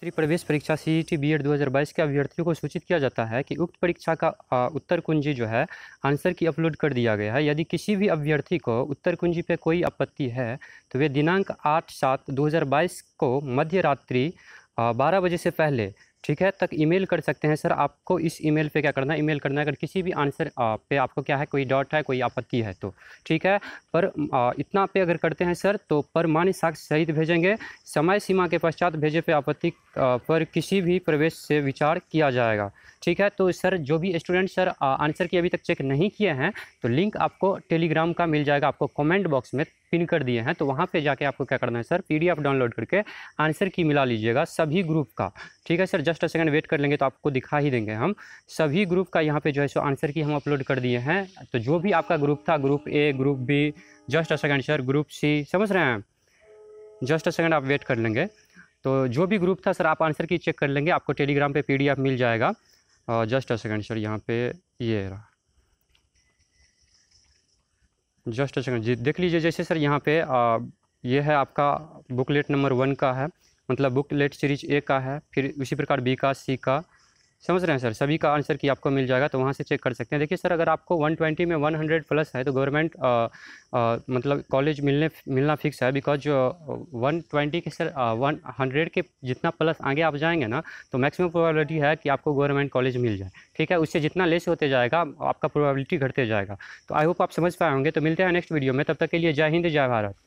त्रि प्रवेश परीक्षा C E T B Ed दो हज़ार बाईस के अभ्यर्थियों को सूचित किया जाता है कि उक्त परीक्षा का उत्तर कुंजी जो है आंसर की अपलोड कर दिया गया है यदि किसी भी अभ्यर्थी को उत्तर कुंजी पर कोई आपत्ति है तो वे दिनांक आठ सात दो हज़ार बाईस को मध्य रात्रि बारह बजे से पहले ठीक है तक ईमेल कर सकते हैं सर आपको इस ईमेल पे क्या करना है ईमेल करना है अगर किसी भी आंसर पे आपको क्या है कोई डाउट है कोई आपत्ति है तो ठीक है पर आ, इतना पे अगर करते हैं सर तो पर मान्य साक्ष्य सहित भेजेंगे समय सीमा के पश्चात भेजे पे आपत्ति पर किसी भी प्रवेश से विचार किया जाएगा ठीक है तो सर जो भी स्टूडेंट सर आंसर की अभी तक चेक नहीं किए हैं तो लिंक आपको टेलीग्राम का मिल जाएगा आपको कमेंट बॉक्स में पिन कर दिए हैं तो वहाँ पे जाके आपको क्या करना है सर पीडीएफ डाउनलोड करके आंसर की मिला लीजिएगा सभी ग्रुप का ठीक है sir just a second wait कर लेंगे तो आपको दिखा ही देंगे हम सभी ग्रुप का यहाँ पे जो है सो आंसर की हम अपलोड कर दिए हैं तो जो भी आपका ग्रुप था group A group B just a second sir group C समझ रहे हैं जस्ट अ सेकेंड आप वेट कर लेंगे तो जो भी ग्रुप था सर आप आंसर की चेक कर लेंगे आपको टेलीग्राम पे पीडीएफ मिल जाएगा जस्ट अ सेकेंड सर यहाँ पे ये रहा जस्ट अ सेकेंड जी देख लीजिए जैसे सर यहाँ पे आ, uh, ये है आपका बुकलेट नंबर वन का है मतलब बुकलेट सीरीज ए का है फिर उसी प्रकार बी का सी का समझ रहे हैं सर सभी का आंसर की आपको मिल जाएगा तो वहाँ से चेक कर सकते हैं देखिए सर अगर आपको 120 में 100 प्लस है तो गवर्नमेंट मतलब कॉलेज मिलने मिलना फिक्स है बिकॉज 120 के सर वन हंड्रेड के जितना प्लस आगे आप जाएंगे ना तो मैक्सिमम प्रोबेबिलिटी है कि आपको गवर्नमेंट कॉलेज मिल जाए ठीक है उससे जितना लेस होते जाएगा आपका प्रोबेबिलिटी घटते जाएगा तो आई होप आप समझ पाए होंगे तो मिलते हैं नेक्स्ट वीडियो में तब तक के लिए जय हिंद जय भारत